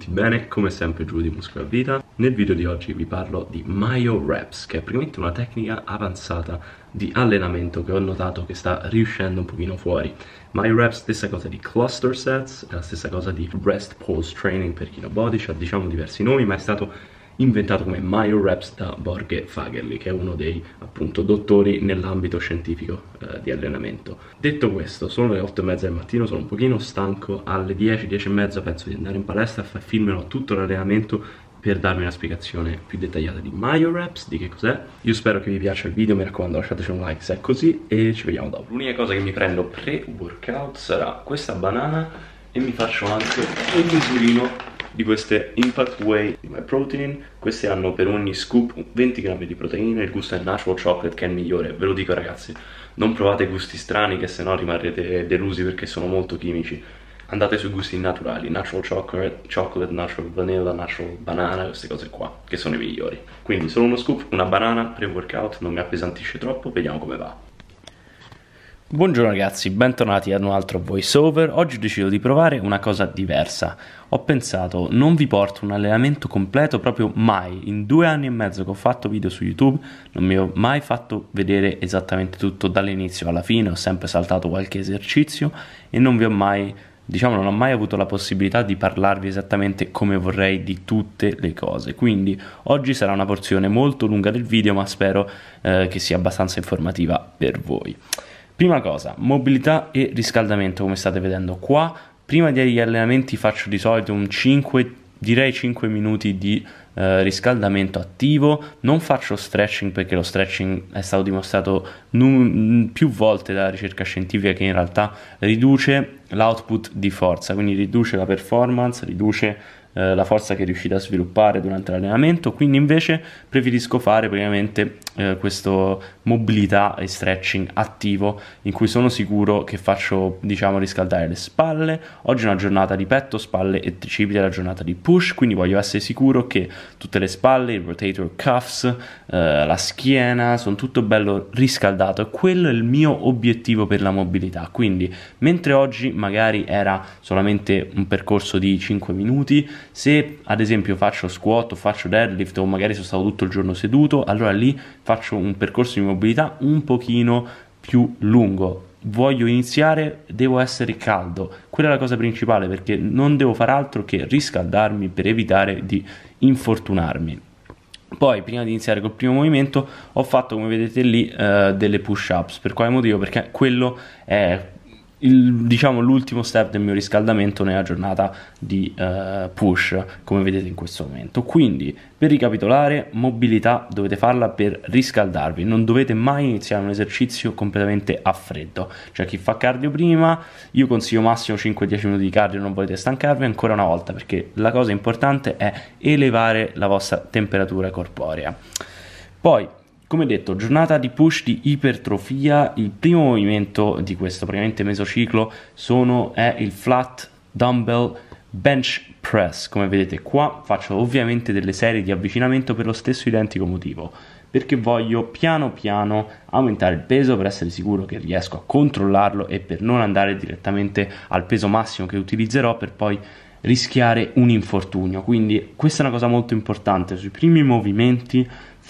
tutti bene, come sempre Giù di Muscolo Vita Nel video di oggi vi parlo di Mayo Reps Che è praticamente una tecnica avanzata di allenamento che ho notato che sta riuscendo un pochino fuori Mayo Reps stessa cosa di Cluster Sets, È la stessa cosa di Rest Pose Training per Kilo Body C'ha cioè, diciamo diversi nomi ma è stato inventato come Myoreps da Borghe Fagerli, che è uno dei appunto dottori nell'ambito scientifico eh, di allenamento. Detto questo, sono le 8 e mezza del mattino, sono un pochino stanco, alle 10, 10 e mezza penso di andare in palestra a far tutto l'allenamento per darmi una spiegazione più dettagliata di MyoReps, di che cos'è. Io spero che vi piaccia il video, mi raccomando lasciateci un like se è così e ci vediamo dopo. L'unica cosa che mi prendo pre-workout sarà questa banana e mi faccio anche un misurino di queste Impact Way di MyProtein. Queste hanno per ogni scoop 20 grammi di proteine, il gusto è natural chocolate che è il migliore, ve lo dico ragazzi, non provate gusti strani che se no rimarrete delusi perché sono molto chimici. Andate sui gusti naturali, natural chocolate, chocolate, natural vanilla, natural banana, queste cose qua, che sono i migliori. Quindi solo uno scoop, una banana, pre-workout, non mi appesantisce troppo, vediamo come va. Buongiorno ragazzi, bentornati ad un altro voiceover. Oggi ho deciso di provare una cosa diversa. Ho pensato, non vi porto un allenamento completo proprio mai. In due anni e mezzo che ho fatto video su YouTube, non mi ho mai fatto vedere esattamente tutto dall'inizio alla fine. Ho sempre saltato qualche esercizio e non vi ho mai, diciamo, non ho mai avuto la possibilità di parlarvi esattamente come vorrei di tutte le cose. Quindi oggi sarà una porzione molto lunga del video, ma spero eh, che sia abbastanza informativa per voi. Prima cosa, mobilità e riscaldamento come state vedendo qua. Prima degli allenamenti faccio di solito un 5 direi 5 minuti di eh, riscaldamento attivo, non faccio stretching perché lo stretching è stato dimostrato più volte dalla ricerca scientifica che in realtà riduce l'output di forza, quindi riduce la performance, riduce eh, la forza che riuscite a sviluppare durante l'allenamento, quindi invece preferisco fare praticamente eh, questa mobilità e stretching attivo in cui sono sicuro che faccio diciamo riscaldare le spalle, oggi è una giornata di petto, spalle e tricipiti, è la giornata di push, quindi voglio essere sicuro che tutte le spalle, il rotator cuffs, eh, la schiena, sono tutto bello riscaldato e quello è il mio obiettivo per la mobilità, quindi mentre oggi magari era solamente un percorso di 5 minuti, se ad esempio faccio squat o faccio deadlift o magari sono stato tutto il giorno seduto, allora lì faccio un percorso di mobilità un pochino più lungo. Voglio iniziare, devo essere caldo. Quella è la cosa principale perché non devo fare altro che riscaldarmi per evitare di infortunarmi. Poi, prima di iniziare col primo movimento, ho fatto come vedete lì eh, delle push ups. Per quale motivo? Perché quello è il, diciamo, l'ultimo step del mio riscaldamento nella giornata di uh, push, come vedete in questo momento. Quindi, per ricapitolare, mobilità dovete farla per riscaldarvi, non dovete mai iniziare un esercizio completamente a freddo. Cioè chi fa cardio prima, io consiglio massimo 5-10 minuti di cardio, non volete stancarvi ancora una volta, perché la cosa importante è elevare la vostra temperatura corporea. Poi come detto, giornata di push di ipertrofia, il primo movimento di questo praticamente mesociclo sono, è il flat dumbbell bench press. Come vedete qua faccio ovviamente delle serie di avvicinamento per lo stesso identico motivo, perché voglio piano piano aumentare il peso per essere sicuro che riesco a controllarlo e per non andare direttamente al peso massimo che utilizzerò per poi rischiare un infortunio. Quindi questa è una cosa molto importante, sui primi movimenti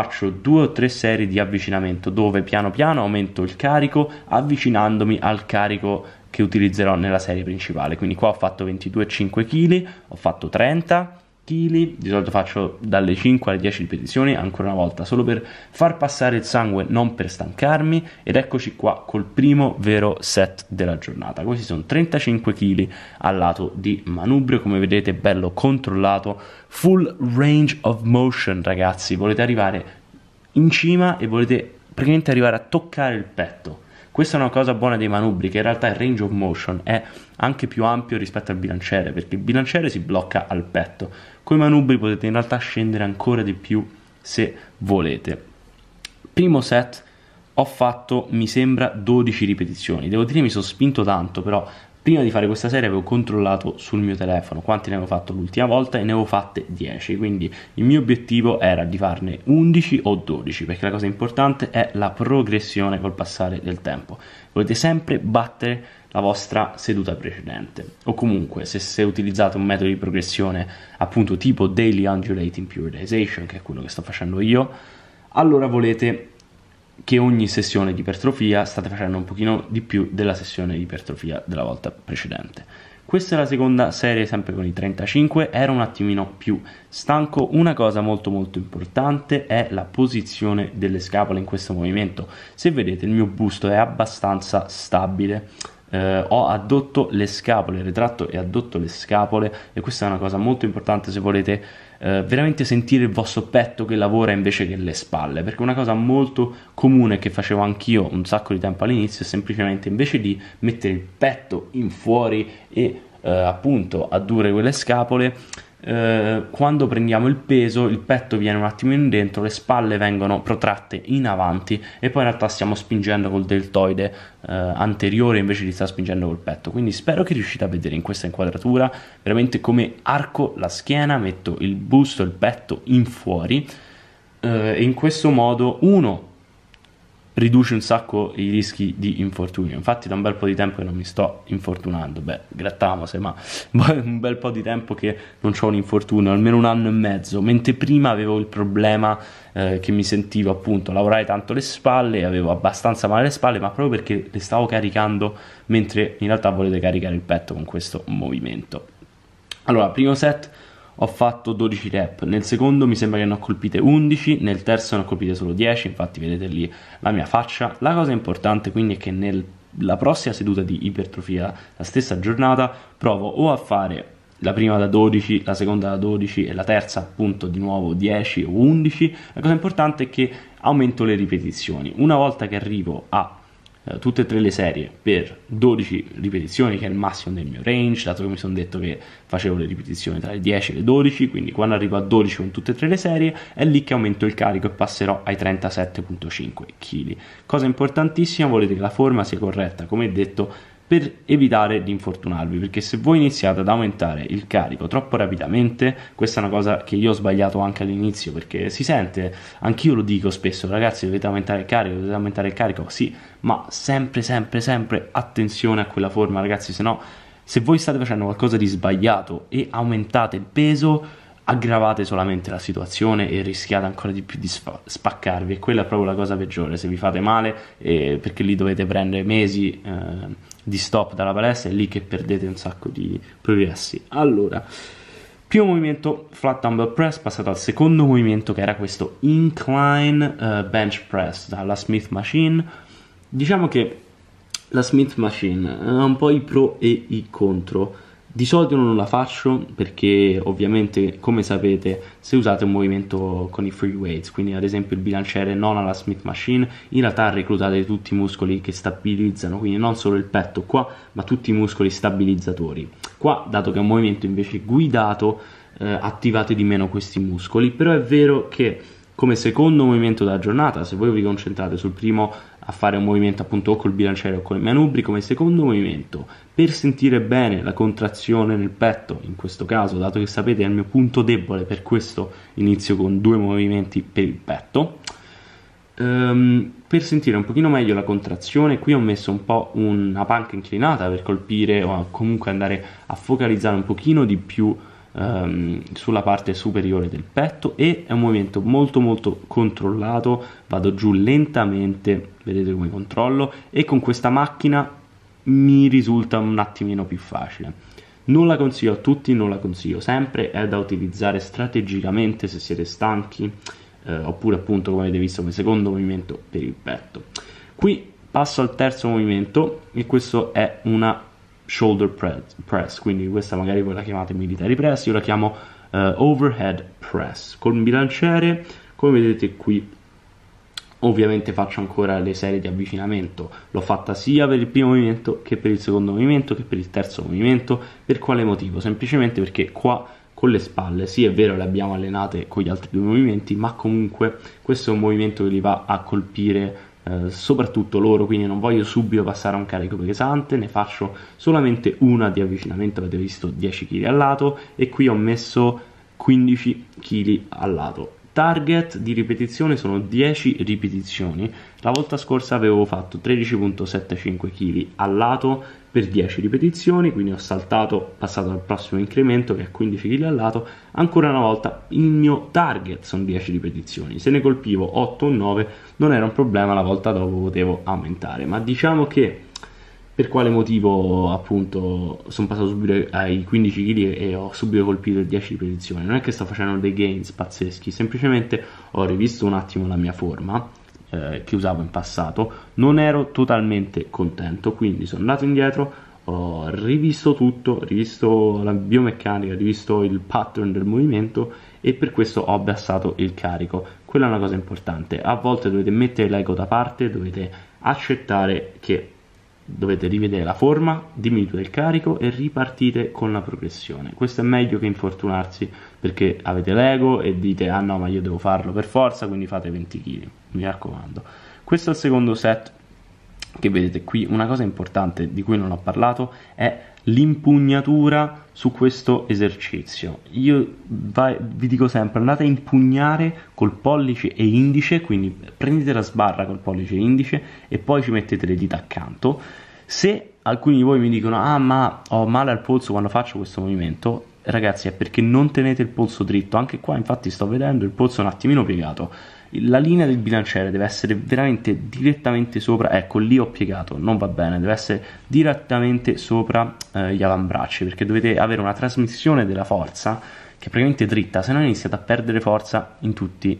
faccio due o tre serie di avvicinamento dove piano piano aumento il carico avvicinandomi al carico che utilizzerò nella serie principale. Quindi qua ho fatto 22,5 kg, ho fatto 30 sottili, di solito faccio dalle 5 alle 10 ripetizioni, ancora una volta, solo per far passare il sangue, non per stancarmi, ed eccoci qua col primo vero set della giornata. Questi sono 35 kg al lato di manubrio, come vedete bello controllato, full range of motion ragazzi, volete arrivare in cima e volete praticamente arrivare a toccare il petto. Questa è una cosa buona dei manubri, che in realtà il range of motion è anche più ampio rispetto al bilanciere, perché il bilanciere si blocca al petto, con i manubri potete in realtà scendere ancora di più se volete. Primo set ho fatto, mi sembra, 12 ripetizioni. Devo dire mi sono spinto tanto, però prima di fare questa serie avevo controllato sul mio telefono quanti ne avevo fatto l'ultima volta e ne avevo fatte 10 quindi il mio obiettivo era di farne 11 o 12 perché la cosa importante è la progressione col passare del tempo volete sempre battere la vostra seduta precedente. O comunque, se, se utilizzate un metodo di progressione appunto tipo Daily Undulating Periodization, che è quello che sto facendo io, allora volete che ogni sessione di ipertrofia state facendo un pochino di più della sessione di ipertrofia della volta precedente. Questa è la seconda serie sempre con i 35, era un attimino più stanco. Una cosa molto molto importante è la posizione delle scapole in questo movimento. Se vedete il mio busto è abbastanza stabile eh, ho addotto le scapole, ritratto e addotto le scapole e questa è una cosa molto importante se volete eh, veramente sentire il vostro petto che lavora invece che le spalle, perché una cosa molto comune che facevo anch'io un sacco di tempo all'inizio è semplicemente invece di mettere il petto in fuori e eh, appunto addurre quelle scapole eh, quando prendiamo il peso il petto viene un attimo in dentro, le spalle vengono protratte in avanti e poi in realtà stiamo spingendo col deltoide eh, anteriore invece di stare spingendo col petto. Quindi spero che riuscite a vedere in questa inquadratura veramente come arco la schiena, metto il busto, il petto in fuori eh, e in questo modo uno riduce un sacco i rischi di infortunio. Infatti, da un bel po' di tempo che non mi sto infortunando. Beh, grattamose, ma un bel po' di tempo che non ho un infortunio, almeno un anno e mezzo. Mentre prima avevo il problema eh, che mi sentivo appunto lavorare tanto le spalle, avevo abbastanza male le spalle, ma proprio perché le stavo caricando, mentre in realtà volete caricare il petto con questo movimento. Allora, primo set ho fatto 12 rep, nel secondo mi sembra che ne ho colpite 11, nel terzo ne ho colpite solo 10, infatti vedete lì la mia faccia. La cosa importante quindi è che nella prossima seduta di ipertrofia, la stessa giornata, provo o a fare la prima da 12, la seconda da 12 e la terza appunto di nuovo 10 o 11. La cosa importante è che aumento le ripetizioni. Una volta che arrivo a eh, tutte e tre le serie per 12 ripetizioni, che è il massimo del mio range, dato che mi sono detto che facevo le ripetizioni tra le 10 e le 12, quindi quando arrivo a 12 con tutte e tre le serie è lì che aumento il carico e passerò ai 37,5 kg. Cosa importantissima, volete che la forma sia corretta, come detto per evitare di infortunarvi, perché se voi iniziate ad aumentare il carico troppo rapidamente, questa è una cosa che io ho sbagliato anche all'inizio, perché si sente, anch'io lo dico spesso, ragazzi dovete aumentare il carico, dovete aumentare il carico, sì, ma sempre, sempre, sempre attenzione a quella forma, ragazzi, se no, se voi state facendo qualcosa di sbagliato e aumentate il peso, aggravate solamente la situazione e rischiate ancora di più di spaccarvi e quella è proprio la cosa peggiore se vi fate male eh, perché lì dovete prendere mesi eh, di stop dalla palestra è lì che perdete un sacco di progressi allora primo movimento flat dumbbell press passato al secondo movimento che era questo incline uh, bench press dalla Smith Machine diciamo che la Smith Machine eh, ha un po' i pro e i contro di solito non la faccio perché ovviamente come sapete se usate un movimento con i free weights, quindi ad esempio il bilanciere non alla Smith Machine, in realtà reclutate tutti i muscoli che stabilizzano, quindi non solo il petto qua, ma tutti i muscoli stabilizzatori. Qua, dato che è un movimento invece guidato, eh, attivate di meno questi muscoli, però è vero che come secondo movimento della giornata, se voi vi concentrate sul primo a fare un movimento appunto o col bilanciere o con i manubri, come secondo movimento, per sentire bene la contrazione nel petto, in questo caso, dato che sapete è il mio punto debole, per questo inizio con due movimenti per il petto, ehm, per sentire un pochino meglio la contrazione, qui ho messo un po' una panca inclinata per colpire o comunque andare a focalizzare un pochino di più ehm, sulla parte superiore del petto e è un movimento molto molto controllato, vado giù lentamente, vedete come controllo e con questa macchina mi risulta un attimino più facile. Non la consiglio a tutti, non la consiglio sempre, è da utilizzare strategicamente se siete stanchi eh, oppure appunto come avete visto come secondo movimento per il petto. Qui passo al terzo movimento e questo è una shoulder press, quindi questa magari voi la chiamate military press, io la chiamo uh, overhead press. Con bilanciere, come vedete qui, ovviamente faccio ancora le serie di avvicinamento, l'ho fatta sia per il primo movimento che per il secondo movimento che per il terzo movimento, per quale motivo? Semplicemente perché qua con le spalle, sì è vero le abbiamo allenate con gli altri due movimenti, ma comunque questo è un movimento che li va a colpire eh, soprattutto loro, quindi non voglio subito passare a un carico pesante, ne faccio solamente una di avvicinamento, avete visto 10 kg al lato e qui ho messo 15 kg al lato target di ripetizione sono 10 ripetizioni la volta scorsa avevo fatto 13.75 kg al lato per 10 ripetizioni quindi ho saltato passato al prossimo incremento che è 15 kg al lato ancora una volta il mio target sono 10 ripetizioni se ne colpivo 8 o 9 non era un problema la volta dopo potevo aumentare ma diciamo che per quale motivo appunto sono passato subito ai 15 kg e ho subito colpito il 10 di posizione. Non è che sto facendo dei gains pazzeschi, semplicemente ho rivisto un attimo la mia forma eh, che usavo in passato, non ero totalmente contento, quindi sono andato indietro, ho rivisto tutto, rivisto la biomeccanica, rivisto il pattern del movimento e per questo ho abbassato il carico. Quella è una cosa importante, a volte dovete mettere l'ego da parte, dovete accettare che dovete rivedere la forma, diminuite il carico e ripartite con la progressione. Questo è meglio che infortunarsi perché avete l'ego e dite ah no ma io devo farlo per forza quindi fate 20 kg, mi raccomando. Questo è il secondo set che vedete qui, una cosa importante di cui non ho parlato è l'impugnatura su questo esercizio. Io vai, vi dico sempre andate a impugnare col pollice e indice, quindi prendete la sbarra col pollice e indice e poi ci mettete le dita accanto. Se alcuni di voi mi dicono "Ah, ma ho male al polso quando faccio questo movimento", ragazzi, è perché non tenete il polso dritto. Anche qua infatti sto vedendo il polso un attimino piegato la linea del bilanciere deve essere veramente direttamente sopra, ecco lì ho piegato, non va bene, deve essere direttamente sopra eh, gli avambracci perché dovete avere una trasmissione della forza che è praticamente dritta, se no iniziate a perdere forza in tutte eh,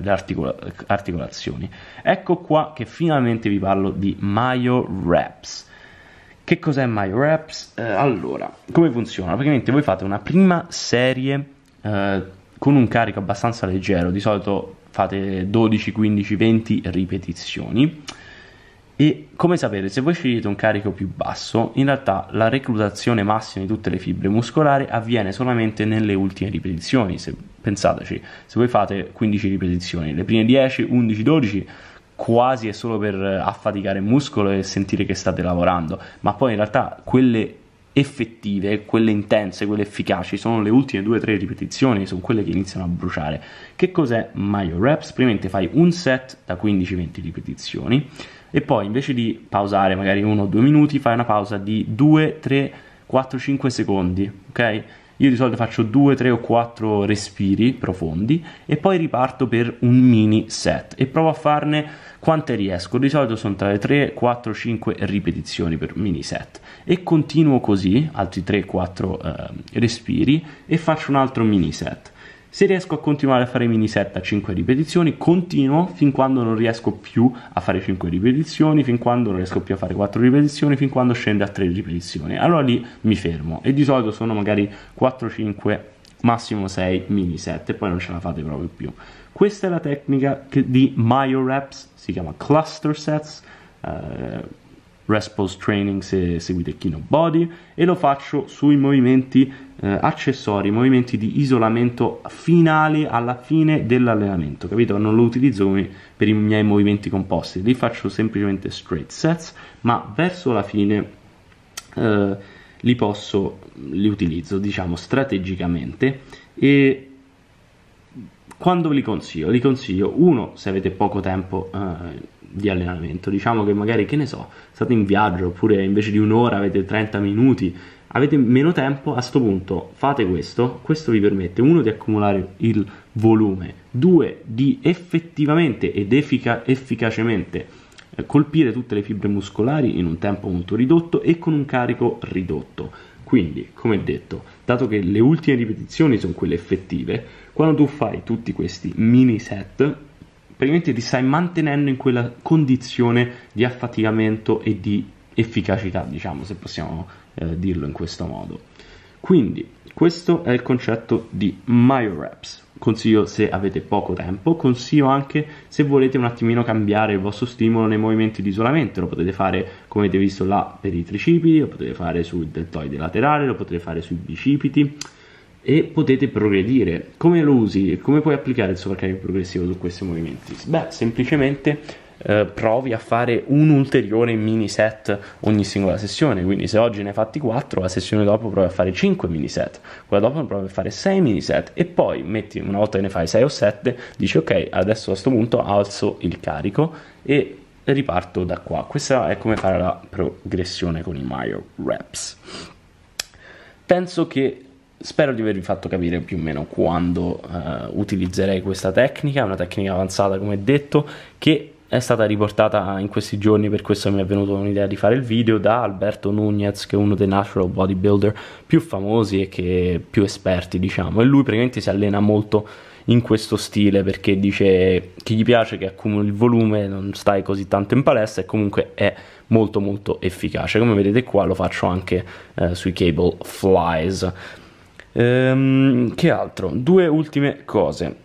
le articola- articolazioni. Ecco qua che finalmente vi parlo di Mayo Wraps. Che cos'è Mayo Reps? Eh, allora, come funziona? Praticamente voi fate una prima serie eh, con un carico abbastanza leggero, di solito fate 12, 15, 20 ripetizioni. E come sapete, se voi scegliete un carico più basso, in realtà la reclutazione massima di tutte le fibre muscolari avviene solamente nelle ultime ripetizioni. Se, pensateci, se voi fate 15 ripetizioni, le prime 10, 11, 12 quasi è solo per affaticare il muscolo e sentire che state lavorando, ma poi in realtà quelle effettive, quelle intense, quelle efficaci, sono le ultime due o tre ripetizioni, sono quelle che iniziano a bruciare. Che cos'è Mayo Reps? Praticamente fai un set da 15-20 ripetizioni e poi invece di pausare magari uno o due minuti, fai una pausa di 2, 3, 4, 5 secondi, ok? Io di solito faccio 2, 3 o 4 respiri profondi e poi riparto per un mini set e provo a farne quante riesco. Di solito sono tra le 3, 4, 5 ripetizioni per mini set e continuo così, altri 3, 4 eh, respiri e faccio un altro mini set. Se riesco a continuare a fare mini set a 5 ripetizioni, continuo fin quando non riesco più a fare 5 ripetizioni, fin quando non riesco più a fare 4 ripetizioni, fin quando scende a 3 ripetizioni. Allora lì mi fermo e di solito sono magari 4-5 massimo 6 mini set e poi non ce la fate proprio più. Questa è la tecnica di Myo Reps, si chiama Cluster Sets. Eh, Response Training se seguite Kino Body e lo faccio sui movimenti eh, accessori, movimenti di isolamento finali alla fine dell'allenamento, capito? Non lo utilizzo come per i miei movimenti composti, li faccio semplicemente straight sets, ma verso la fine eh, li posso, li utilizzo, diciamo, strategicamente e quando ve li consiglio? Li consiglio uno se avete poco tempo eh, di allenamento, diciamo che magari che ne so, state in viaggio oppure invece di un'ora avete 30 minuti avete meno tempo a questo punto fate questo questo vi permette uno di accumulare il volume due di effettivamente ed effica- efficacemente eh, colpire tutte le fibre muscolari in un tempo molto ridotto e con un carico ridotto quindi come detto dato che le ultime ripetizioni sono quelle effettive quando tu fai tutti questi mini set praticamente ti stai mantenendo in quella condizione di affaticamento e di efficacità diciamo se possiamo eh, dirlo in questo modo. Quindi, questo è il concetto di MyoReps. Consiglio se avete poco tempo, consiglio anche se volete un attimino cambiare il vostro stimolo nei movimenti di isolamento, lo potete fare come avete visto là per i tricipiti, lo potete fare sul deltoide laterale, lo potete fare sui bicipiti e potete progredire. Come lo usi? Come puoi applicare il sovraccarico progressivo su questi movimenti? Beh, semplicemente eh, provi a fare un ulteriore mini set ogni singola sessione. Quindi, se oggi ne hai fatti 4, la sessione dopo provi a fare 5 mini set, quella dopo provi a fare 6 mini set e poi metti una volta che ne fai 6 o 7, dici ok, adesso a questo punto alzo il carico e riparto da qua. Questa è come fare la progressione con i Mario Reps. Penso che spero di avervi fatto capire più o meno quando eh, utilizzerei questa tecnica, una tecnica avanzata come detto, che è stata riportata in questi giorni, per questo mi è venuta un'idea di fare il video, da Alberto Nunez, che è uno dei natural bodybuilder più famosi e che più esperti, diciamo, e lui praticamente si allena molto in questo stile perché dice che gli piace che accumuli il volume, non stai così tanto in palestra e comunque è molto molto efficace. Come vedete qua lo faccio anche eh, sui cable flies. Ehm, che altro? Due ultime cose.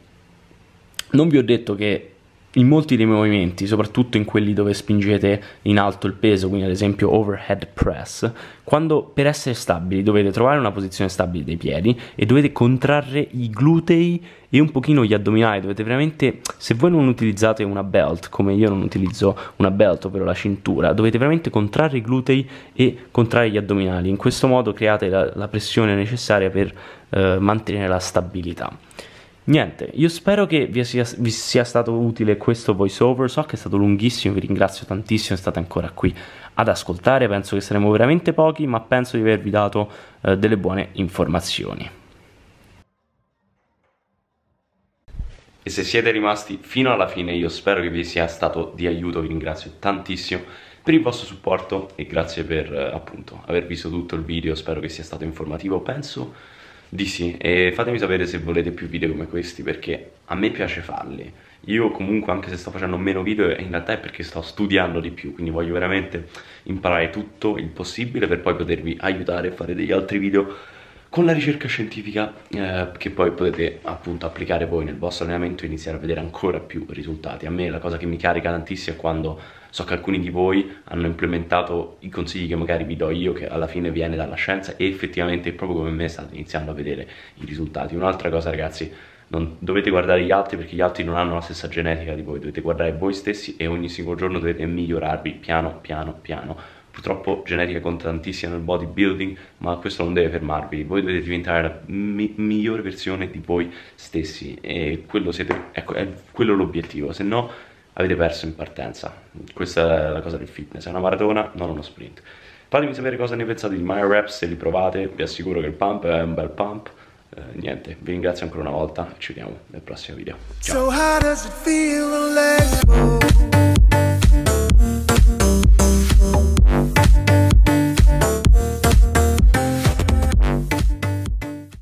Non vi ho detto che in molti dei movimenti, soprattutto in quelli dove spingete in alto il peso, quindi ad esempio overhead press, quando per essere stabili dovete trovare una posizione stabile dei piedi e dovete contrarre i glutei e un pochino gli addominali, dovete veramente, se voi non utilizzate una belt, come io non utilizzo una belt, ovvero la cintura, dovete veramente contrarre i glutei e contrarre gli addominali, in questo modo create la, la pressione necessaria per eh, mantenere la stabilità. Niente, io spero che vi sia, vi sia stato utile questo voiceover, so che è stato lunghissimo, vi ringrazio tantissimo, state ancora qui ad ascoltare, penso che saremo veramente pochi, ma penso di avervi dato eh, delle buone informazioni. E se siete rimasti fino alla fine, io spero che vi sia stato di aiuto, vi ringrazio tantissimo per il vostro supporto e grazie per eh, appunto aver visto tutto il video, spero che sia stato informativo, penso di sì e fatemi sapere se volete più video come questi perché a me piace farli io comunque anche se sto facendo meno video in realtà è perché sto studiando di più quindi voglio veramente imparare tutto il possibile per poi potervi aiutare a fare degli altri video con la ricerca scientifica eh, che poi potete appunto applicare voi nel vostro allenamento e iniziare a vedere ancora più risultati a me la cosa che mi carica tantissimo è quando So che alcuni di voi hanno implementato i consigli che magari vi do io, che alla fine viene dalla scienza, e effettivamente proprio come me state iniziando a vedere i risultati. Un'altra cosa, ragazzi, non dovete guardare gli altri perché gli altri non hanno la stessa genetica di voi, dovete guardare voi stessi e ogni singolo giorno dovete migliorarvi piano piano piano. Purtroppo genetica conta tantissimo nel bodybuilding, ma questo non deve fermarvi, voi dovete diventare la mi migliore versione di voi stessi e quello, siete, ecco, è quello l'obiettivo, se no avete perso in partenza. Questa è la cosa del fitness, è una maratona, non uno sprint. Fatemi sapere cosa ne pensate di My Reps, se li provate, vi assicuro che il pump è un bel pump. Eh, niente, vi ringrazio ancora una volta ci vediamo nel prossimo video. Ciao!